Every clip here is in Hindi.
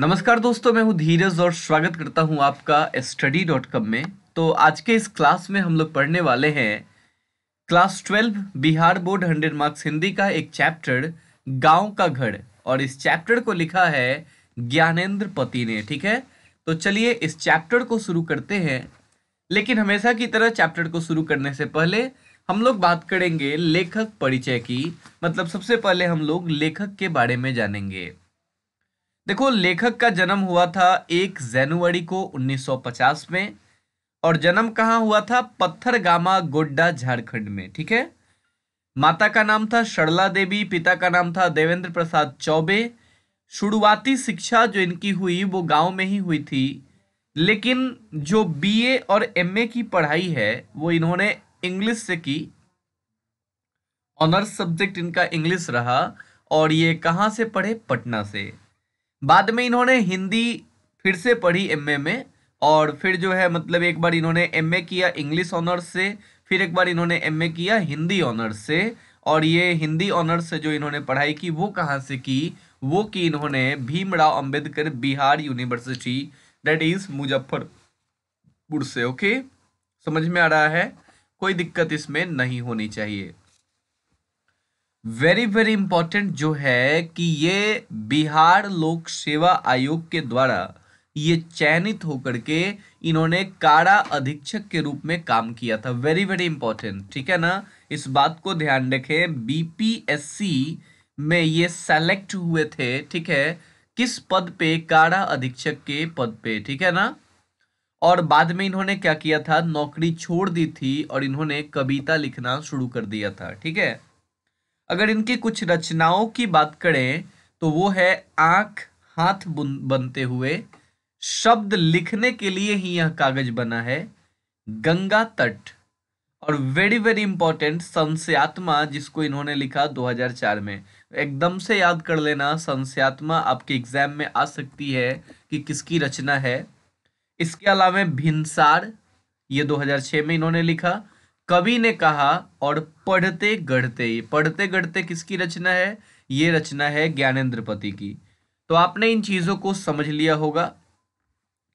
नमस्कार दोस्तों मैं हूं धीरज और स्वागत करता हूं आपका स्टडी डॉट कॉम में तो आज के इस क्लास में हम लोग पढ़ने वाले हैं class twelve Bihar board hundred marks Hindi का एक चैप्टर गांव का घर और इस चैप्टर को लिखा है ज्ञानेन्द्र पति ने ठीक है तो चलिए इस चैप्टर को शुरू करते हैं लेकिन हमेशा की तरह चैप्टर को शुरू करने से पहले हम लोग बात करेंगे लेखक परिचय की मतलब सबसे पहले हम लोग लेखक के बारे में जानेंगे देखो लेखक का जन्म हुआ था एक जनवरी को 1950 में और जन्म कहाँ हुआ था पत्थर गामा गोड्डा झारखंड में ठीक है माता का नाम था शरला देवी पिता का नाम था देवेंद्र प्रसाद चौबे शुरुआती शिक्षा जो इनकी हुई वो गांव में ही हुई थी लेकिन जो बीए और एमए की पढ़ाई है वो इन्होंने इंग्लिश से की ऑनर्स सब्जेक्ट इनका इंग्लिश रहा और ये कहाँ से पढ़े पटना से बाद में इन्होंने हिंदी फिर से पढ़ी एमए में और फिर जो है मतलब एक बार इन्होंने एमए किया इंग्लिश ऑनर्स से फिर एक बार इन्होंने एमए किया हिंदी ऑनर्स से और ये हिंदी ऑनर्स से जो इन्होंने पढ़ाई की वो कहाँ से की वो की इन्होंने Bhimrao Ambedkar Bihar university date is Muzaffarpur से ओके समझ में आ रहा है कोई दिक्कत इसमें नहीं होनी चाहिए वेरी वेरी इंपॉर्टेंट जो है कि ये बिहार लोक सेवा आयोग के द्वारा ये चयनित होकर के इन्होंने कारा अधीक्षक के रूप में काम किया था वेरी वेरी इंपॉर्टेंट ठीक है ना इस बात को ध्यान रखें बीपीएससी में ये सेलेक्ट हुए थे ठीक है किस पद पे कारा अधीक्षक के पद पे ठीक है ना और बाद में इन्होंने क्या किया था नौकरी छोड़ दी थी और इन्होंने कविता लिखना शुरू कर दिया था ठीक है अगर इनकी कुछ रचनाओं की बात करें तो वो है आंख हाथ बनते हुए शब्द लिखने के लिए ही यह कागज बना है गंगा तट और वेरी वेरी इंपॉर्टेंट संस्यात्मा जिसको इन्होंने लिखा 2004 में एकदम से याद कर लेना संस्यात्मा आपके एग्जाम में आ सकती है कि किसकी रचना है इसके अलावा भिनसार ये 2006 में इन्होंने लिखा कवि ने कहा और पढ़ते गढ़ते पढ़ते गढ़ते किसकी रचना है ये रचना है ज्ञानेन्द्रपति की तो आपने इन चीज़ों को समझ लिया होगा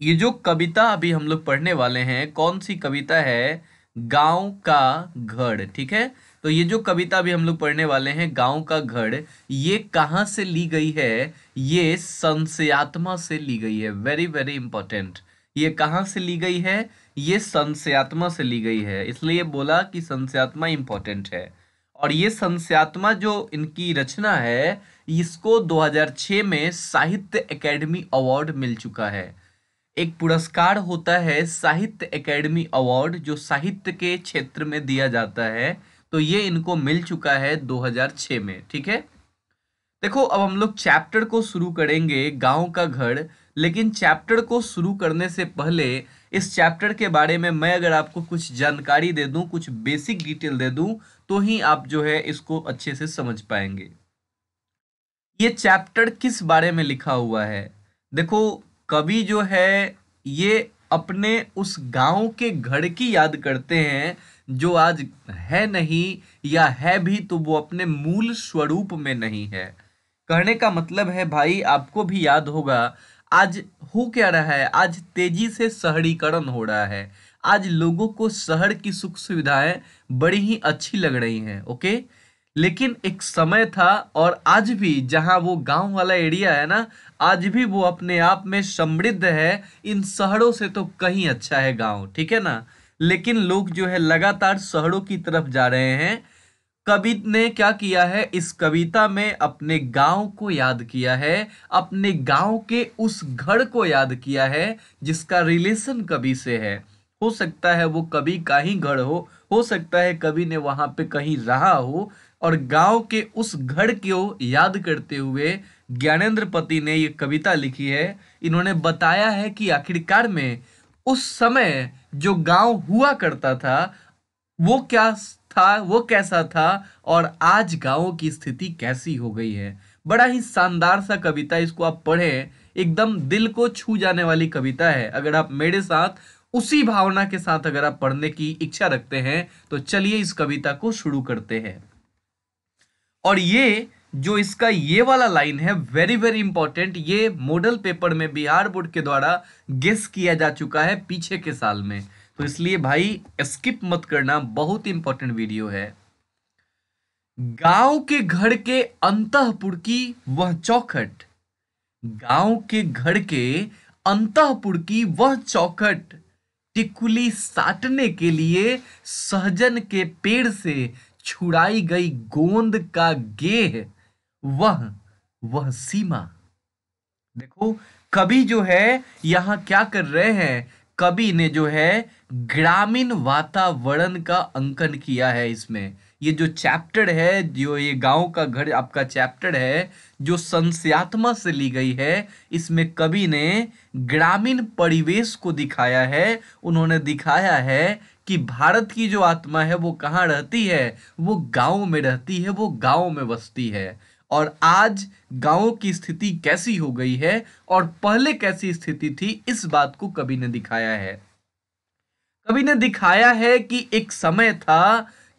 ये जो कविता अभी हम लोग पढ़ने वाले हैं कौन सी कविता है गांव का घर ठीक है तो ये जो कविता अभी हम लोग पढ़ने वाले हैं गांव का घड़ ये कहाँ से ली गई है ये संशयात्मा से ली गई है वेरी वेरी इंपॉर्टेंट ये कहाँ से ली गई है ये संशयात्मा से ली गई है इसलिए बोला कि संशयात्मा इम्पोर्टेंट है और ये संशयात्मा जो इनकी रचना है इसको 2006 में साहित्य एकेडमी अवार्ड मिल चुका है एक पुरस्कार होता है साहित्य एकेडमी अवार्ड जो साहित्य के क्षेत्र में दिया जाता है तो ये इनको मिल चुका है 2006 में ठीक है देखो अब हम लोग चैप्टर को शुरू करेंगे गांव का घर लेकिन चैप्टर को शुरू करने से पहले इस चैप्टर के बारे में मैं अगर आपको कुछ जानकारी दे दूं कुछ बेसिक डिटेल दे दूं तो ही आप जो है इसको अच्छे से समझ पाएंगे ये चैप्टर किस बारे में लिखा हुआ है देखो कवि जो है ये अपने उस गांव के घर की याद करते हैं जो आज है नहीं या है भी तो वो अपने मूल स्वरूप में नहीं है कहने का मतलब है भाई आपको भी याद होगा आज हो क्या रहा है आज तेजी से शहरीकरण हो रहा है आज लोगों को शहर की सुख सुविधाएं बड़ी ही अच्छी लग रही हैं ओके लेकिन एक समय था और आज भी जहां वो गांव वाला एरिया है ना आज भी वो अपने आप में समृद्ध है इन शहरों से तो कहीं अच्छा है गांव ठीक है ना लेकिन लोग जो है लगातार शहरों की तरफ जा रहे हैं कवि ने क्या किया है इस कविता में अपने गांव को याद किया है अपने गांव के उस घर को याद किया है जिसका रिलेशन कवि से है हो सकता है वो कवि का ही घर हो हो सकता है कवि ने वहाँ पे कहीं रहा हो और गांव के उस घर को याद करते हुए ज्ञानेन्द्र पति ने ये कविता लिखी है इन्होंने बताया है कि आखिरकार में उस समय जो गांव हुआ करता था वो क्या था वो कैसा था और आज गाँव की स्थिति कैसी हो गई है बड़ा ही शानदार सा कविता इसको आप पढ़े एकदम दिल को छू जाने वाली कविता है अगर आप मेरे साथ उसी भावना के साथ अगर आप पढ़ने की इच्छा रखते हैं तो चलिए इस कविता को शुरू करते हैं और ये जो इसका ये वाला लाइन है वेरी वेरी इंपॉर्टेंट ये मॉडल पेपर में बिहार बोर्ड के द्वारा गेस किया जा चुका है पीछे के साल में तो इसलिए भाई स्किप मत करना बहुत इंपॉर्टेंट वीडियो है गांव के घर के अंतपुर की वह चौखट गांव के घर के अंतपुर की वह चौखट टिकुली साटने के लिए सहजन के पेड़ से छुड़ाई गई गोंद का गेह वह वह सीमा देखो कभी जो है यहां क्या कर रहे हैं कवि ने जो है ग्रामीण वातावरण का अंकन किया है इसमें ये जो चैप्टर है जो ये गांव का घर आपका चैप्टर है जो संस्यात्मा से ली गई है इसमें कवि ने ग्रामीण परिवेश को दिखाया है उन्होंने दिखाया है कि भारत की जो आत्मा है वो कहाँ रहती है वो गांव में रहती है वो गांव में बसती है और आज गांवों की स्थिति कैसी हो गई है और पहले कैसी स्थिति थी इस बात को कभी ने दिखाया है कभी ने दिखाया है कि एक समय था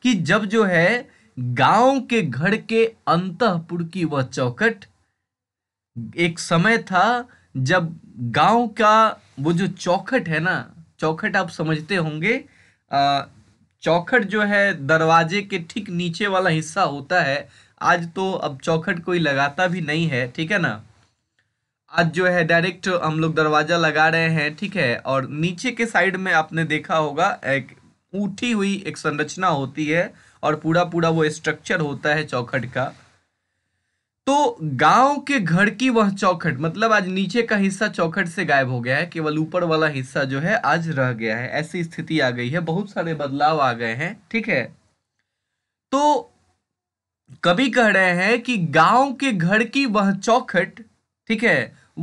कि जब जो है गांव के घर के अंतपुर की वह चौकट एक समय था जब गांव का वो जो चौखट है ना चौखट आप समझते होंगे चौखट जो है दरवाजे के ठीक नीचे वाला हिस्सा होता है आज तो अब चौखट कोई लगाता भी नहीं है ठीक है ना आज जो है डायरेक्ट हम लोग दरवाज़ा लगा रहे हैं ठीक है और नीचे के साइड में आपने देखा होगा एक उठी हुई एक संरचना होती है और पूरा पूरा वो स्ट्रक्चर होता है चौखट का तो गांव के घर की वह चौखट मतलब आज नीचे का हिस्सा चौखट से गायब हो गया है केवल ऊपर वाला हिस्सा जो है आज रह गया है ऐसी स्थिति आ गई है बहुत सारे बदलाव आ गए हैं ठीक है तो कभी कह रहे हैं कि गांव के घर की वह चौखट ठीक है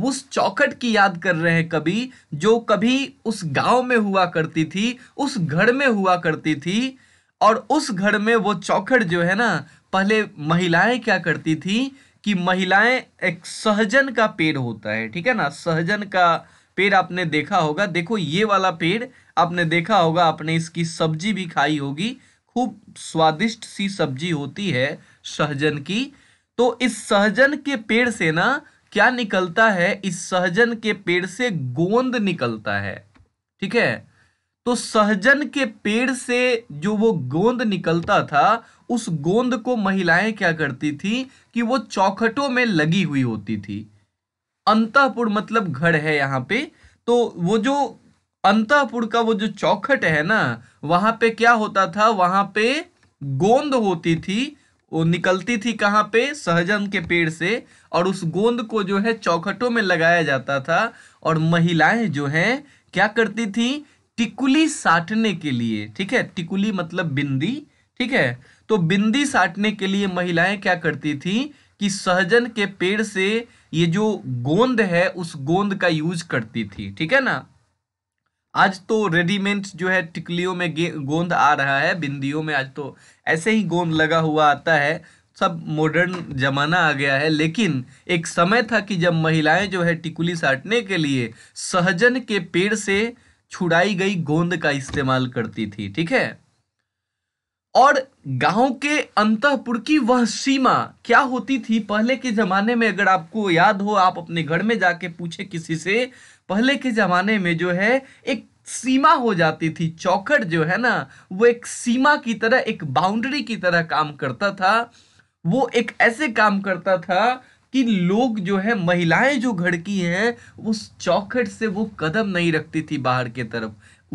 उस चौखट की याद कर रहे हैं कभी जो कभी उस गांव में हुआ करती थी उस घर में हुआ करती थी और उस घर में वो चौखट जो है ना पहले महिलाएं क्या करती थी कि महिलाएं एक सहजन का पेड़ होता है ठीक है ना सहजन का पेड़ आपने देखा होगा देखो ये वाला पेड़ आपने देखा होगा आपने इसकी सब्जी भी खाई होगी खूब स्वादिष्ट सी सब्जी होती है सहजन की तो इस सहजन के पेड़ से ना क्या निकलता है इस सहजन के पेड़ से गोंद निकलता है ठीक है तो सहजन के पेड़ से जो वो गोंद निकलता था उस गोंद को महिलाएं क्या करती थी कि वो चौखटों में लगी हुई होती थी अंतपुर मतलब घर है यहाँ पे तो वो जो अंतापुर का वो जो चौखट है ना वहां पे क्या होता था वहां पे गोंद होती थी वो निकलती थी कहाँ पे सहजन के पेड़ से और उस गोंद को जो है चौखटों में लगाया जाता था और महिलाएं जो हैं क्या करती थी टिकुली साटने के लिए ठीक है टिकुली मतलब बिंदी ठीक है तो बिंदी साटने के लिए महिलाएं क्या करती थी कि सहजन के पेड़ से ये जो गोंद है उस गोंद का यूज करती थी ठीक है ना आज तो रेडीमेड जो है टिकलियों में गोंद आ रहा है बिंदियों में आज तो ऐसे ही गोंद लगा हुआ आता है सब मॉडर्न जमाना आ गया है लेकिन एक समय था कि जब महिलाएं जो है टिकुली साटने के लिए सहजन के पेड़ से छुड़ाई गई गोंद का इस्तेमाल करती थी ठीक है और गांव के अंतपुर की वह सीमा क्या होती थी पहले के जमाने में अगर आपको याद हो आप अपने घर में जाके पूछे किसी से पहले के ज़माने में जो है एक सीमा हो जाती थी चौखट जो है ना वो एक सीमा की तरह एक बाउंड्री की तरह काम करता था वो एक ऐसे काम करता था कि लोग जो है महिलाएं जो घर की हैं उस चौखट से वो कदम नहीं रखती थी बाहर के तरफ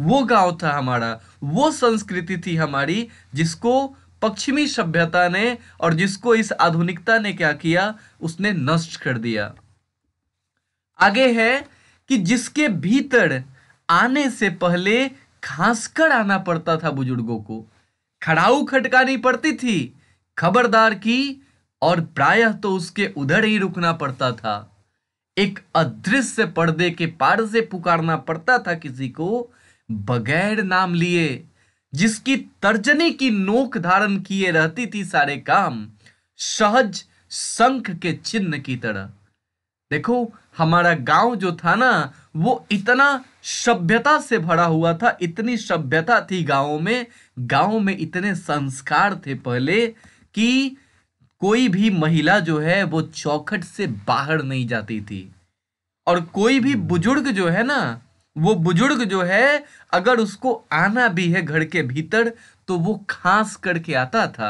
वो गांव था हमारा वो संस्कृति थी हमारी जिसको पश्चिमी सभ्यता ने और जिसको इस आधुनिकता ने क्या किया उसने नष्ट कर दिया आगे है कि जिसके भीतर आने से पहले कर आना पड़ता था बुजुर्गों को खड़ाऊ खटकानी पड़ती थी खबरदार की और प्रायः तो उसके उधर ही रुकना पड़ता था एक अदृश्य पर्दे के पार से पुकारना पड़ता था किसी को बगैर नाम लिए जिसकी तर्जनी की नोक धारण किए रहती थी सारे काम सहज शंख के चिन्ह की तरह देखो हमारा गांव जो था ना वो इतना सभ्यता से भरा हुआ था इतनी सभ्यता थी गाँव में गाँव में इतने संस्कार थे पहले कि कोई भी महिला जो है वो चौखट से बाहर नहीं जाती थी और कोई भी हम्म। बुजुर्ग जो है ना वो बुजुर्ग जो है अगर उसको आना भी है घर के भीतर तो वो खांस करके आता था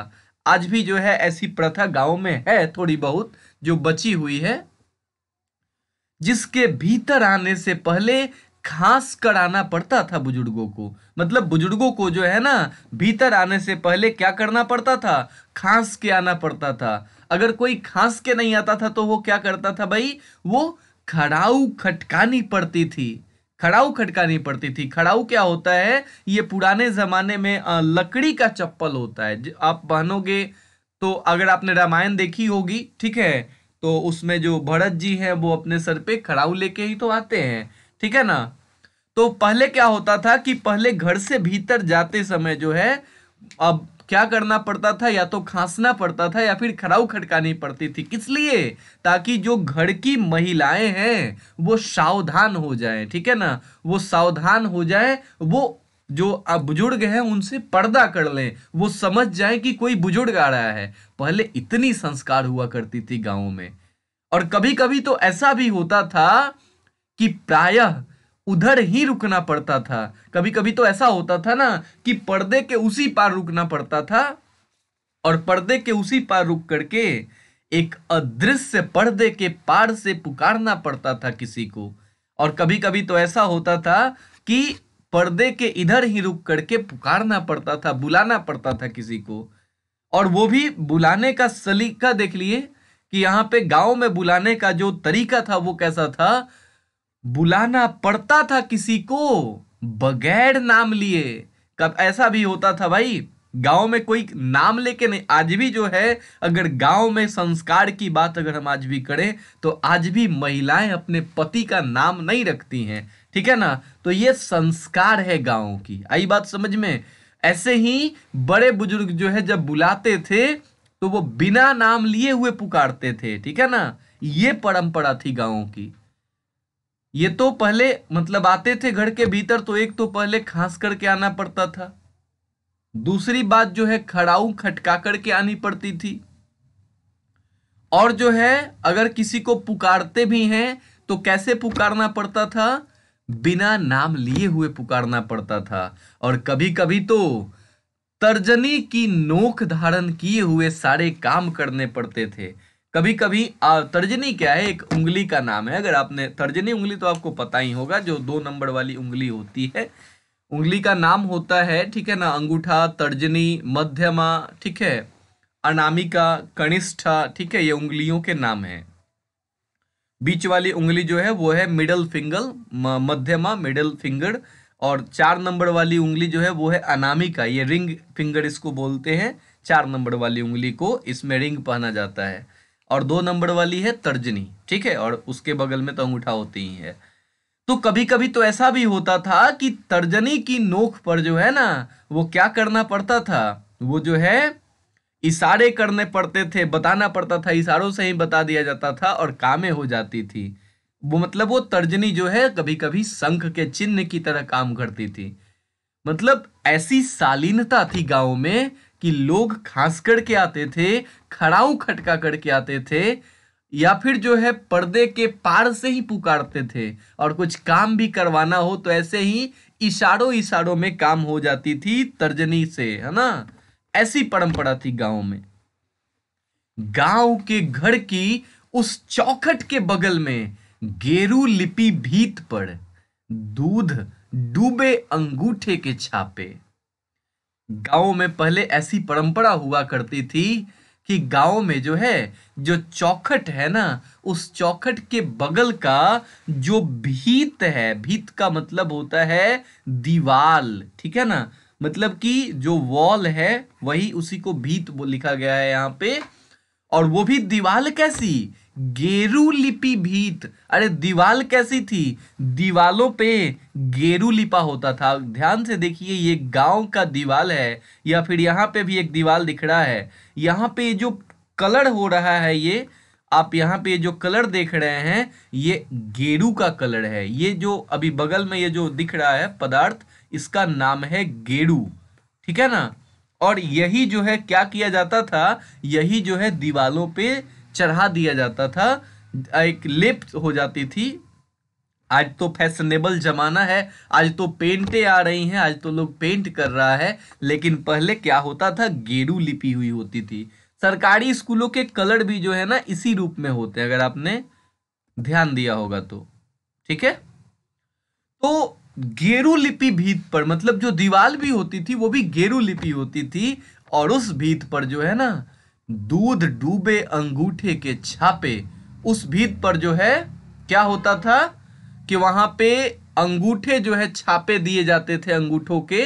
आज भी जो है ऐसी प्रथा गांव में है थोड़ी बहुत जो बची हुई है जिसके भीतर आने से पहले खांस कराना पड़ता था बुजुर्गों को मतलब बुजुर्गों को जो है ना भीतर आने से पहले क्या करना पड़ता था खांस के आना पड़ता था अगर कोई खांस के नहीं आता था तो वो क्या करता था भाई वो खड़ाऊ खटकानी पड़ती थी खड़ाऊ खटकानी पड़ती थी खड़ाऊ क्या होता है ये पुराने जमाने में लकड़ी का चप्पल होता है आप पहनोगे तो अगर आपने रामायण देखी होगी ठीक है तो उसमें जो भरत जी हैं वो अपने सर पे खड़ाऊ लेके ही तो आते हैं ठीक है ना तो पहले क्या होता था कि पहले घर से भीतर जाते समय जो है अब क्या करना पड़ता था या तो खांसना पड़ता था या फिर खड़ाऊ खटकानी पड़ती थी किस लिए ताकि जो घर की महिलाएं हैं वो सावधान हो जाएं ठीक है ना वो सावधान हो जाएं वो जो अब बुजुर्ग हैं उनसे पर्दा कर लें वो समझ जाए कि कोई बुजुर्ग आ रहा है पहले इतनी संस्कार हुआ करती थी गांवों में और कभी कभी तो ऐसा भी होता था कि प्रायः उधर ही रुकना पड़ता था कभी कभी तो ऐसा होता था ना कि पर्दे के उसी पार रुकना पड़ता था और पर्दे के उसी पार रुक करके एक अदृश्य पर्दे के पार से पुकारना पड़ता था किसी को और कभी कभी तो ऐसा होता था कि पर्दे के इधर ही रुक करके पुकारना पड़ता था बुलाना पड़ता था किसी को और वो भी बुलाने का सलीका देख लिए कि यहाँ पे गांव में बुलाने का जो तरीका था वो कैसा था बुलाना पड़ता था किसी को बगैर नाम लिए कब ऐसा भी होता था भाई गांव में कोई नाम लेके नहीं आज भी जो है अगर गांव में संस्कार की बात अगर हम आज भी करें तो आज भी महिलाएं अपने पति का नाम नहीं रखती हैं ठीक है ना तो ये संस्कार है गाँव की आई बात समझ में ऐसे ही बड़े बुजुर्ग जो है जब बुलाते थे तो वो बिना नाम लिए हुए पुकारते थे ठीक है ना ये परंपरा थी गाँव की ये तो पहले मतलब आते थे घर के भीतर तो एक तो पहले खांस करके आना पड़ता था दूसरी बात जो है खड़ाऊ खटका करके आनी पड़ती थी और जो है अगर किसी को पुकारते भी हैं तो कैसे पुकारना पड़ता था बिना नाम लिए हुए पुकारना पड़ता था और कभी कभी तो तर्जनी की नोक धारण किए हुए सारे काम करने पड़ते थे कभी कभी तर्जनी क्या है एक उंगली का नाम है अगर आपने तर्जनी उंगली तो आपको पता ही होगा जो दो नंबर वाली उंगली होती है उंगली का नाम होता है ठीक है ना अंगूठा तर्जनी मध्यमा ठीक है अनामिका कनिष्ठा ठीक है ये उंगलियों के नाम है बीच वाली उंगली जो है वो है मिडल फिंगर मध्यमा मिडल फिंगर और चार नंबर वाली उंगली जो है वो है अनामिका ये रिंग फिंगर इसको बोलते हैं चार नंबर वाली उंगली को इसमें रिंग पहना जाता है और दो नंबर वाली है तर्जनी ठीक है और उसके बगल में तो अंगूठा होती ही है तो कभी कभी तो ऐसा भी होता था कि तर्जनी की नोक पर जो है ना वो क्या करना पड़ता था वो जो है इशारे करने पड़ते थे बताना पड़ता था इशारों से ही बता दिया जाता था और कामें हो जाती थी वो मतलब वो तर्जनी जो है कभी कभी शंख के चिन्ह की तरह काम करती थी मतलब ऐसी शालीनता थी गांव में कि लोग खांस करके आते थे खड़ाऊ खटका करके आते थे या फिर जो है पर्दे के पार से ही पुकारते थे और कुछ काम भी करवाना हो तो ऐसे ही इशारों इशारों में काम हो जाती थी तर्जनी से है ना ऐसी परंपरा थी गांव में गांव के घर की उस चौखट के बगल में गेरू लिपि भीत पर दूध डूबे अंगूठे के छापे गांव में पहले ऐसी परंपरा हुआ करती थी कि गांव में जो है जो चौखट है ना उस चौखट के बगल का जो भीत है भीत का मतलब होता है दीवाल ठीक है ना मतलब कि जो वॉल है वही उसी को भीत लिखा गया है यहाँ पे और वो भी दीवाल कैसी गेरू लिपि भीत अरे दीवाल कैसी थी दीवालों पे गेरू लिपा होता था ध्यान से देखिए ये गांव का दीवाल है या फिर यहाँ पे भी एक दीवाल दिख रहा है यहाँ पे जो कलर हो रहा है ये आप यहाँ पे जो कलर देख रहे हैं ये गेरू का कलर है ये जो अभी बगल में ये जो दिख रहा है पदार्थ इसका नाम है गेड़ू ठीक है ना और यही जो है क्या किया जाता था यही जो है दीवालों पे चढ़ा दिया जाता था एक लेप हो जाती थी आज तो फैशनेबल जमाना है आज तो पेंटें आ रही हैं आज तो लोग पेंट कर रहा है लेकिन पहले क्या होता था गेड़ू लिपी हुई होती थी सरकारी स्कूलों के कलर भी जो है ना इसी रूप में होते हैं अगर आपने ध्यान दिया होगा तो ठीक है तो गेरुलिपि लिपि भीत पर मतलब जो दीवाल भी होती थी वो भी गेरू लिपि होती थी और उस भीत पर जो है ना दूध डूबे अंगूठे के छापे उस भीत पर जो है क्या होता था कि वहां पे अंगूठे जो है छापे दिए जाते थे अंगूठों के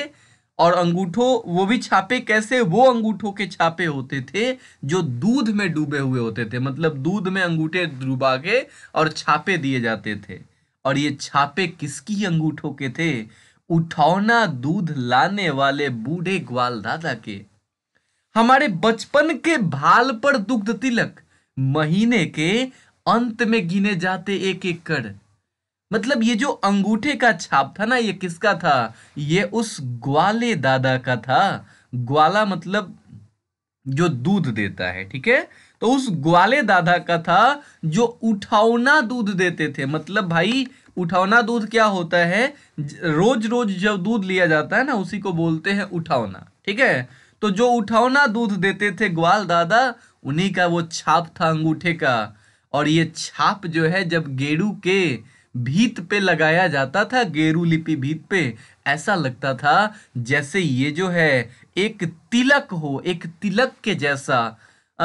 और अंगूठों वो भी छापे कैसे वो अंगूठों के छापे होते थे जो दूध में डूबे हुए होते थे मतलब दूध में अंगूठे डूबा के और छापे दिए जाते थे और ये छापे किसकी अंगूठों के थे उठौना दूध लाने वाले बूढ़े ग्वाल दादा के हमारे बचपन के भाल पर दुग्ध तिलक महीने के अंत में गिने जाते एक एक कर मतलब ये जो अंगूठे का छाप था ना ये किसका था ये उस ग्वाले दादा का था ग्वाला मतलब जो दूध देता है ठीक है तो उस ग्वाले दादा का था जो उठावना दूध देते थे मतलब भाई उठावना दूध क्या होता है रोज रोज जब दूध लिया जाता है ना उसी को बोलते हैं उठावना ठीक है तो जो उठावना दूध देते थे ग्वाल दादा उन्हीं का वो छाप था अंगूठे का और ये छाप जो है जब गेरू के भीत पे लगाया जाता था गेरू लिपि भीत पे ऐसा लगता था जैसे ये जो है एक तिलक हो एक तिलक के जैसा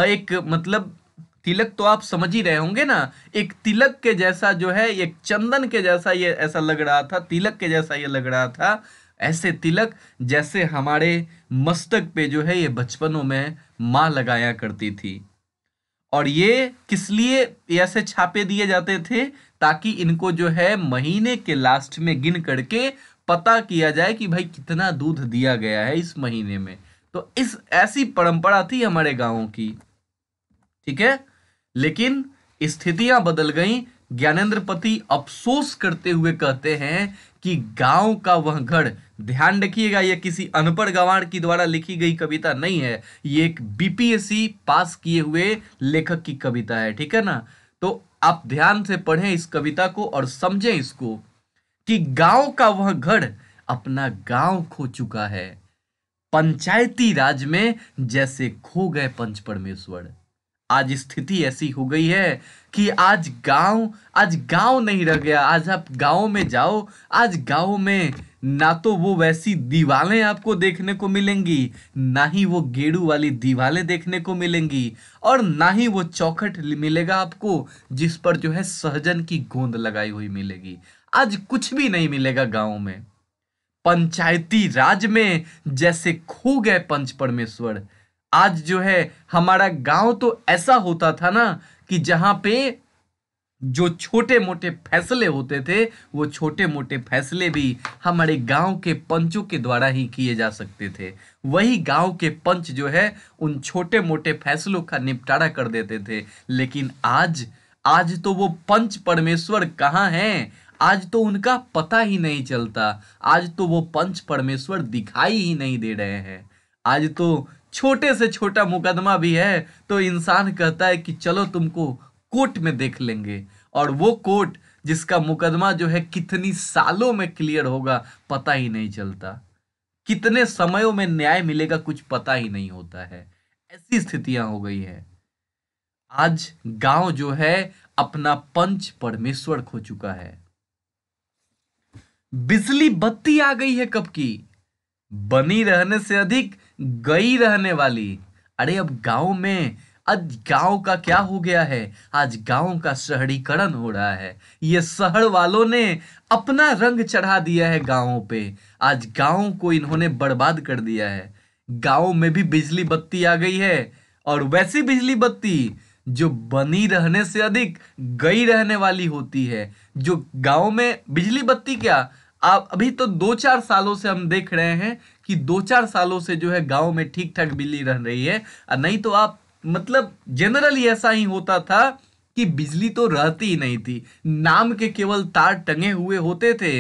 एक मतलब तिलक तो आप समझ ही रहे होंगे ना एक तिलक के जैसा जो है एक चंदन के जैसा ये ऐसा लग रहा था तिलक के जैसा ये लग रहा था ऐसे तिलक जैसे हमारे मस्तक पे जो है ये बचपनों में माँ लगाया करती थी और ये किस लिए ऐसे छापे दिए जाते थे ताकि इनको जो है महीने के लास्ट में गिन करके पता किया जाए कि भाई कितना दूध दिया गया है इस महीने में तो इस ऐसी परंपरा थी हमारे गाँव की ठीक है लेकिन स्थितियां बदल ज्ञानेन्द्र पति अफसोस करते हुए कहते हैं कि गांव का वह गढ़ ध्यान रखिएगा यह किसी अनपढ़ गवार की द्वारा लिखी गई कविता नहीं है ये एक बीपीएससी पास किए हुए लेखक की कविता है ठीक है ना तो आप ध्यान से पढ़ें इस कविता को और समझें इसको कि गांव का वह गढ़ अपना गांव खो चुका है पंचायती राज में जैसे खो गए पंच परमेश्वर आज स्थिति ऐसी हो गई है कि आज गांव आज गांव नहीं रह गया आज आप गांव में जाओ आज गांव में ना तो वो वैसी दीवालें आपको देखने को मिलेंगी ना ही वो गेड़ू वाली दीवालें देखने को मिलेंगी और ना ही वो चौखट मिलेगा आपको जिस पर जो है सहजन की गोंद लगाई हुई मिलेगी आज कुछ भी नहीं मिलेगा गाँव में पंचायती राज में जैसे खो गए पंच परमेश्वर आज जो है हमारा गांव तो ऐसा होता था ना कि जहां पे जो छोटे मोटे फैसले होते थे वो छोटे मोटे फैसले भी हमारे गांव के पंचों के द्वारा ही किए जा सकते थे वही गांव के पंच जो है उन छोटे मोटे फैसलों का निपटारा कर देते थे लेकिन आज आज तो वो पंच परमेश्वर कहाँ हैं आज तो उनका पता ही नहीं चलता आज तो वो पंच परमेश्वर दिखाई ही नहीं दे रहे हैं आज तो छोटे से छोटा मुकदमा भी है तो इंसान कहता है कि चलो तुमको कोर्ट में देख लेंगे और वो कोर्ट जिसका मुकदमा जो है कितनी सालों में क्लियर होगा पता ही नहीं चलता कितने समयों में न्याय मिलेगा कुछ पता ही नहीं होता है ऐसी स्थितियां हो गई है आज गांव जो है अपना पंच परमेश्वर खो चुका है बिजली बत्ती आ गई है कब की बनी रहने से अधिक गई रहने वाली अरे अब गांव में आज गांव का क्या हो गया है आज गांव का शहरीकरण हो रहा है ये शहर वालों ने अपना रंग चढ़ा दिया है गांवों पे आज गांव को इन्होंने बर्बाद कर दिया है गांव में भी बिजली बत्ती आ गई है और वैसी बिजली बत्ती जो बनी रहने से अधिक गई रहने वाली होती है जो गांव में बिजली बत्ती क्या आप अभी तो दो चार सालों से हम देख रहे हैं कि दो चार सालों से जो है गांव में ठीक ठाक बिजली रह रही है नहीं तो आप मतलब जनरली ऐसा ही होता था कि बिजली तो रहती ही नहीं थी नाम के केवल तार टंगे हुए होते थे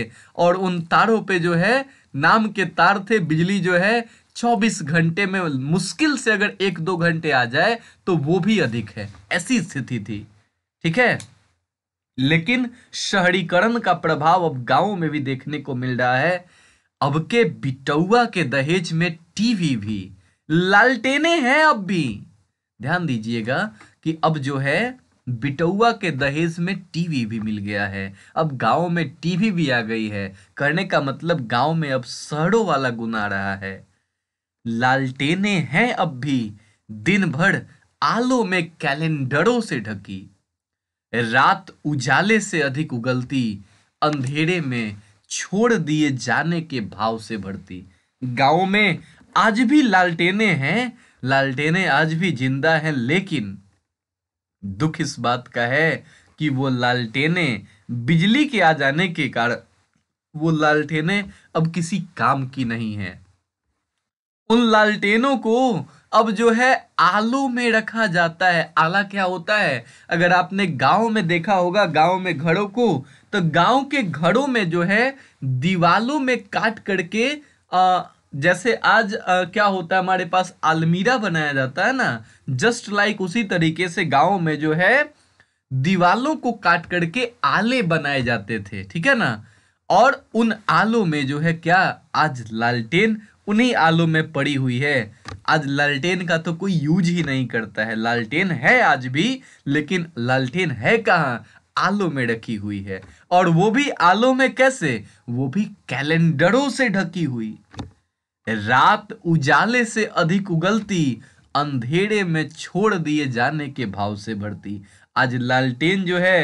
और उन तारों पे जो है नाम के तार थे बिजली जो है 24 घंटे में मुश्किल से अगर एक दो घंटे आ जाए तो वो भी अधिक है ऐसी स्थिति थी ठीक है लेकिन शहरीकरण का प्रभाव अब गांवों में भी देखने को मिल रहा है अब के बिटौआ के दहेज में टीवी भी लालटेने हैं अब भी ध्यान दीजिएगा कि अब जो है बिटौआ के दहेज में टीवी भी मिल गया है अब गांव में टीवी भी आ गई है करने का मतलब गांव में अब शहरों वाला गुण आ रहा है लालटेने हैं अब भी दिन भर आलो में कैलेंडरों से ढकी रात उजाले से अधिक उगलती अंधेरे में छोड़ दिए जाने के भाव से भरती गांव में आज भी लालटेने हैं लालटेने आज भी जिंदा हैं लेकिन दुख इस बात का है कि वो लालटेने बिजली के आ जाने के कारण वो लालटेने अब किसी काम की नहीं है उन लालटेनों को अब जो है आलू में रखा जाता है आला क्या होता है अगर आपने गांव में देखा होगा गांव में घरों को तो गांव के घरों में जो है दीवालों में काट करके आ, जैसे आज आ, क्या होता है हमारे पास अलमीरा बनाया जाता है ना जस्ट लाइक उसी तरीके से गाँव में जो है दीवालों को काट करके आले बनाए जाते थे ठीक है ना और उन आलों में जो है क्या आज लालटेन उन्हीं आलों में पड़ी हुई है आज लालटेन का तो कोई यूज ही नहीं करता है लालटेन है आज भी लेकिन लालटेन है कहाँ आलो में रखी हुई है और वो भी आलो में कैसे वो भी कैलेंडरों से ढकी हुई रात उजाले से अधिक उगलती अंधेरे में छोड़ दिए जाने के भाव से भरती आज लालटेन जो है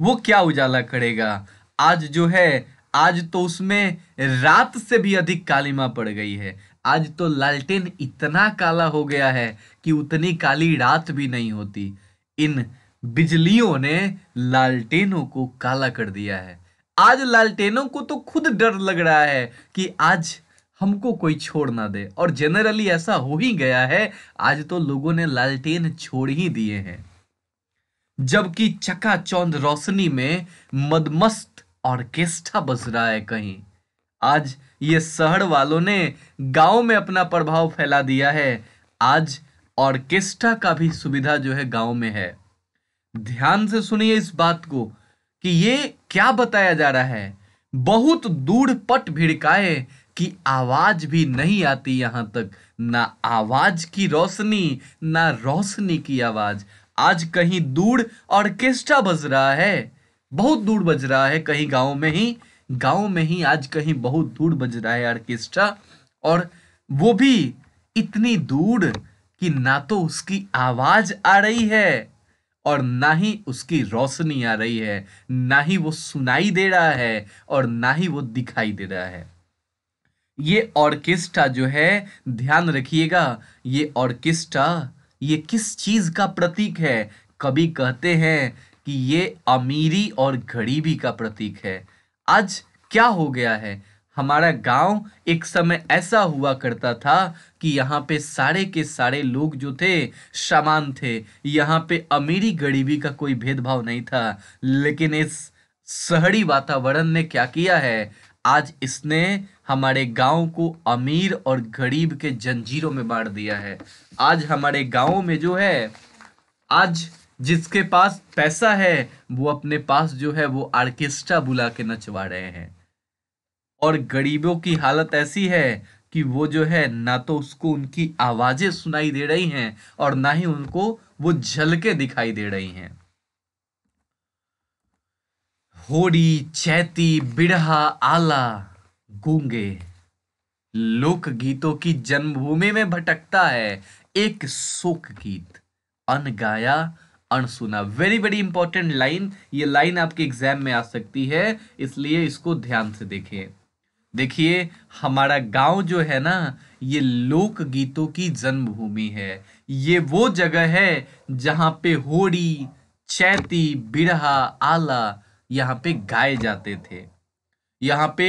वो क्या उजाला करेगा आज जो है आज तो उसमें रात से भी अधिक कालिमा पड़ गई है आज तो लालटेन इतना काला हो गया है कि उतनी काली रात भी नहीं होती इन बिजलियों ने लालटेनों को काला कर दिया है आज लालटेनों को तो खुद डर लग रहा है कि आज हमको कोई छोड़ ना दे और जनरली ऐसा हो ही गया है आज तो लोगों ने लालटेन छोड़ ही दिए हैं जबकि चकाचौंध रोशनी में मदमस्त ऑर्केस्ट्रा बज रहा है कहीं आज ये शहर वालों ने गांव में अपना प्रभाव फैला दिया है आज ऑर्केस्ट्रा का भी सुविधा जो है गांव में है ध्यान से सुनिए इस बात को कि ये क्या बताया जा रहा है बहुत दूर पट भिड़काए कि आवाज भी नहीं आती यहां तक ना आवाज की रोशनी ना रोशनी की आवाज आज कहीं दूर ऑर्केस्ट्रा बज रहा है बहुत दूर बज रहा है कहीं गांव में ही गाँव में ही आज कहीं बहुत दूर बज रहा है ऑर्केस्ट्रा और वो भी इतनी दूर कि ना तो उसकी आवाज आ रही है और ना ही उसकी रोशनी आ रही है ना ही वो सुनाई दे रहा है और ना ही वो दिखाई दे रहा है ये ऑर्केस्ट्रा जो है ध्यान रखिएगा ये ऑर्केस्ट्रा ये किस चीज़ का प्रतीक है कभी कहते हैं कि ये अमीरी और गरीबी का प्रतीक है आज क्या हो गया है हमारा गांव एक समय ऐसा हुआ करता था कि यहाँ पे सारे के सारे लोग जो थे समान थे यहाँ पे अमीरी गरीबी का कोई भेदभाव नहीं था लेकिन इस शहरी वातावरण ने क्या किया है आज इसने हमारे गांव को अमीर और गरीब के जंजीरों में बांट दिया है आज हमारे गाँव में जो है आज जिसके पास पैसा है वो अपने पास जो है वो आर्केस्ट्रा बुला के नचवा रहे हैं और गरीबों की हालत ऐसी है कि वो जो है ना तो उसको उनकी आवाजें सुनाई दे रही हैं और ना ही उनको वो झलके दिखाई दे रही हैं होड़ी चैती बिड़हा आला गूंगे लोक गीतों की जन्मभूमि में भटकता है एक शोक गीत अनगाया अनसुना वेरी वेरी इंपॉर्टेंट लाइन ये लाइन आपके एग्जाम में आ सकती है इसलिए इसको ध्यान से देखें देखिए हमारा गांव जो है ना ये लोक गीतों की जन्मभूमि है ये वो जगह है जहाँ पे होड़ी चैती बिरहा आला यहाँ पे गाए जाते थे यहाँ पे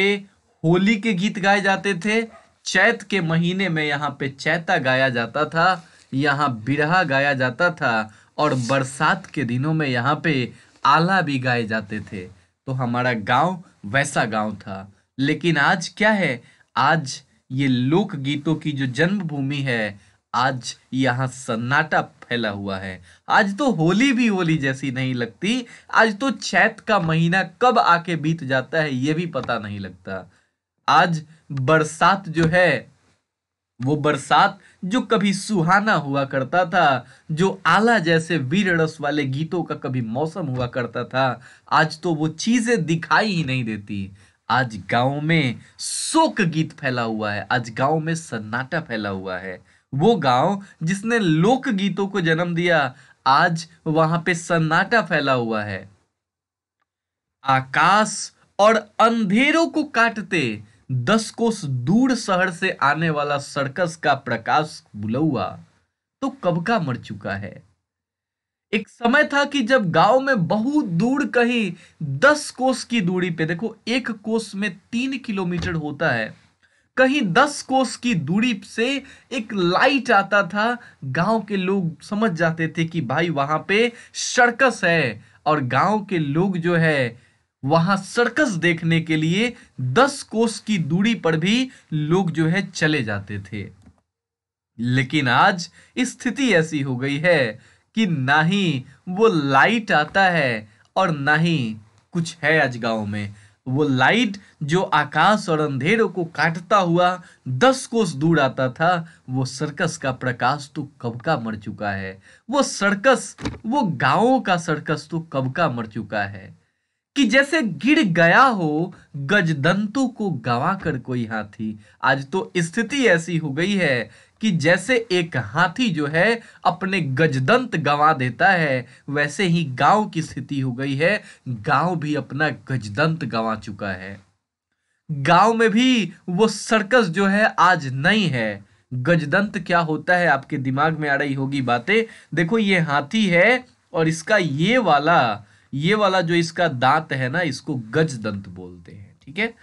होली के गीत गाए जाते थे चैत के महीने में यहाँ पे चैता गाया जाता था यहाँ बिरहा गाया जाता था और बरसात के दिनों में यहाँ पे आला भी गाए जाते थे तो हमारा गांव वैसा गांव था लेकिन आज क्या है आज ये लोक गीतों की जो जन्मभूमि है आज यहाँ सन्नाटा फैला हुआ है आज तो होली भी होली जैसी नहीं लगती आज तो चैत का महीना कब आके बीत जाता है ये भी पता नहीं लगता आज बरसात जो है वो बरसात जो कभी सुहाना हुआ करता था जो आला जैसे वीर रस वाले गीतों का कभी मौसम हुआ करता था आज तो वो चीज़ें दिखाई ही नहीं देती आज गांव में शोक गीत फैला हुआ है आज गांव में सन्नाटा फैला हुआ है वो गांव जिसने लोक गीतों को जन्म दिया आज वहां पे सन्नाटा फैला हुआ है आकाश और अंधेरों को काटते दस कोस दूर शहर से आने वाला सर्कस का प्रकाश बुलौआ तो कब का मर चुका है एक समय था कि जब गांव में बहुत दूर कहीं दस कोस की दूरी पे देखो एक कोस में तीन किलोमीटर होता है कहीं दस कोस की दूरी से एक लाइट आता था गांव के लोग समझ जाते थे कि भाई वहां पे सर्कस है और गांव के लोग जो है वहां सर्कस देखने के लिए दस कोस की दूरी पर भी लोग जो है चले जाते थे लेकिन आज स्थिति ऐसी हो गई है कि ना ही वो लाइट आता है और ना ही कुछ है आज गांव में वो लाइट जो आकाश और अंधेरों को काटता हुआ दस कोस दूर आता था वो सर्कस का प्रकाश तो कब का मर चुका है वो सर्कस वो गांवों का सर्कस तो कब का मर चुका है कि जैसे गिर गया हो गजदंतु को गवा कर कोई हाथी आज तो स्थिति ऐसी हो गई है कि जैसे एक हाथी जो है अपने गजदंत गंवा देता है वैसे ही गांव की स्थिति हो गई है गांव भी अपना गजदंत गंवा चुका है गांव में भी वो सर्कस जो है आज नहीं है गजदंत क्या होता है आपके दिमाग में आ रही होगी बातें देखो ये हाथी है और इसका ये वाला ये वाला जो इसका दांत है ना इसको दंत बोलते हैं ठीक है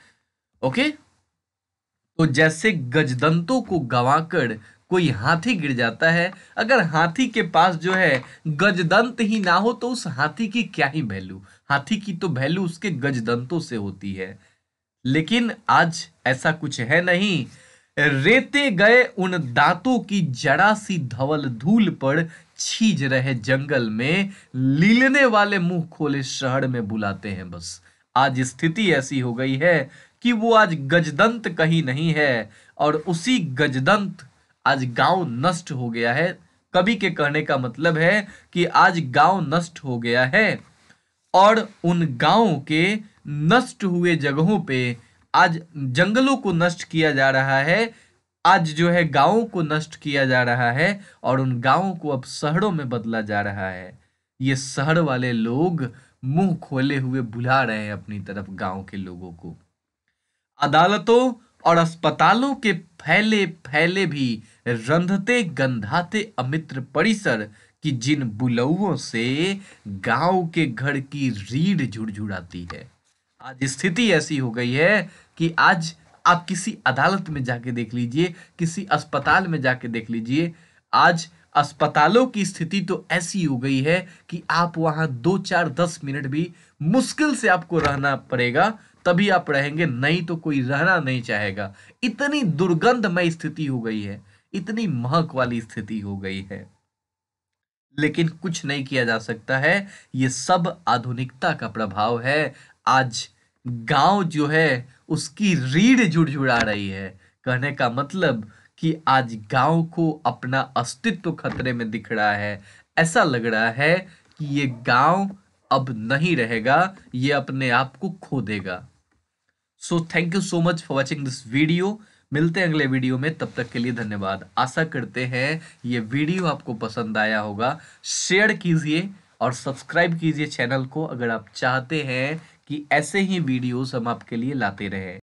ओके तो जैसे गजदंतों को गवाकर कोई हाथी गिर जाता है अगर हाथी के पास जो है गजदंत ही ना हो तो उस हाथी की क्या ही वैल्यू हाथी की तो वैल्यू उसके गजदंतों से होती है लेकिन आज ऐसा कुछ है नहीं रेते गए उन दांतों की जड़ा सी धवल धूल पर छीज रहे जंगल में लीलने वाले मुंह खोले शहर में बुलाते हैं बस आज स्थिति ऐसी हो गई है कि वो आज गजदंत कहीं नहीं है और उसी गजदंत आज गांव नष्ट हो गया है कभी के कहने का मतलब है कि आज गांव नष्ट हो गया है और उन गांव के नष्ट हुए जगहों पे आज जंगलों को नष्ट किया जा रहा है आज जो है गांवों को नष्ट किया जा रहा है और उन गांवों को अब शहरों में बदला जा रहा है ये शहर वाले लोग मुंह खोले हुए बुला रहे हैं अपनी तरफ गांव के लोगों को अदालतों और अस्पतालों के फैले फैले भी रंधते गंधाते अमित्र परिसर कि जिन बुलौओं से गांव के घर की रीढ़ झुड़झुड़ाती है आज स्थिति ऐसी हो गई है कि आज आप किसी अदालत में जाके देख लीजिए किसी अस्पताल में जाके देख लीजिए आज अस्पतालों की स्थिति तो ऐसी हो गई है कि आप वहां दो चार दस मिनट भी मुश्किल से आपको रहना पड़ेगा तभी आप रहेंगे नहीं तो कोई रहना नहीं चाहेगा इतनी दुर्गंधमय स्थिति हो गई है इतनी महक वाली स्थिति हो गई है लेकिन कुछ नहीं किया जा सकता है ये सब आधुनिकता का प्रभाव है आज गांव जो है उसकी रीढ़ आ रही है कहने का मतलब कि आज गांव को अपना अस्तित्व खतरे में दिख रहा है ऐसा लग रहा है कि ये गांव अब नहीं रहेगा ये अपने आप को खो देगा so thank you so much for watching this video मिलते हैं अगले वीडियो में तब तक के लिए धन्यवाद आशा करते हैं ये वीडियो आपको पसंद आया होगा शेयर कीजिए और सब्सक्राइब कीजिए चैनल को अगर आप चाहते हैं कि ऐसे ही वीडियोस हम आपके लिए लाते रहे